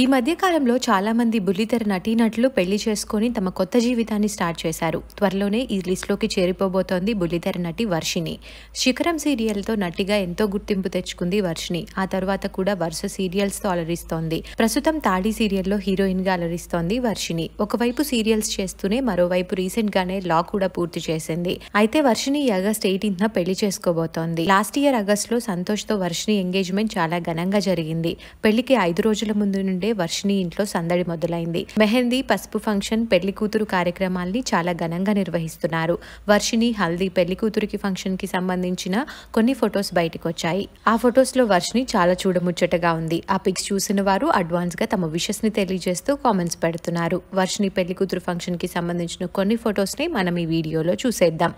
ఈ మధ్యకాలంలో చాలామంది బుల్లితెర నటీనటులు పెళ్లి చేసుకుని తమ కొత్త జీవితాన్ని స్టార్ట్ చేశారు త్వరలోనే ఈ లిస్టులోకి చేరిపోబోతోంది బుల్లితెర నటి వర్షిణి శిఖరం సీరియల్తో నటిగా ఎంతో గుర్తింపు తెచ్చుకుంది వర్షిణి ఆ తర్వాత కూడా వరుస సీరియల్స్తో అలరిస్తోంది ప్రస్తుతం తాడి సీరియల్లో హీరోయిన్గా అలరిస్తోంది వర్షిణి ఒకవైపు సీరియల్స్ చేస్తూనే మరోవైపు రీసెంట్గానే లా కూడా పూర్తి చేసింది అయితే వర్షిణి ఆగస్ట్ ఎయిటీన్త్న పెళ్లి చేసుకోబోతోంది లాస్ట్ ఇయర్ ఆగస్ట్లో సంతోష్తో వర్షిని ఎంగేజ్మెంట్ చాలా ఘనంగా జరిగింది పెళ్లికి ఐదు రోజుల ముందు నుండే వర్షిణి ఇంట్లో సందడి మొదలైంది మెహందీ పసుపు ఫంక్షన్ పెళ్లి కూతురు కార్యక్రమాల్ని చాలా ఘనంగా నిర్వహిస్తున్నారు వర్షిణి హల్దీ పెళ్లి కూతురికి ఫంక్షన్ కి సంబంధించిన కొన్ని ఫొటోస్ బయటకు వచ్చాయి ఆ ఫొటోస్ లో వర్షిణి చాలా చూడముచ్చటగా ఉంది ఆ పిక్స్ చూసిన వారు అడ్వాన్స్ గా తమ విషస్ ని తెలియజేస్తూ కామెంట్స్ పెడుతున్నారు వర్షిణి పెళ్లి కూతురు ఫంక్షన్ కి సంబంధించిన కొన్ని ఫొటోస్ ని మనం ఈ వీడియోలో చూసేద్దాం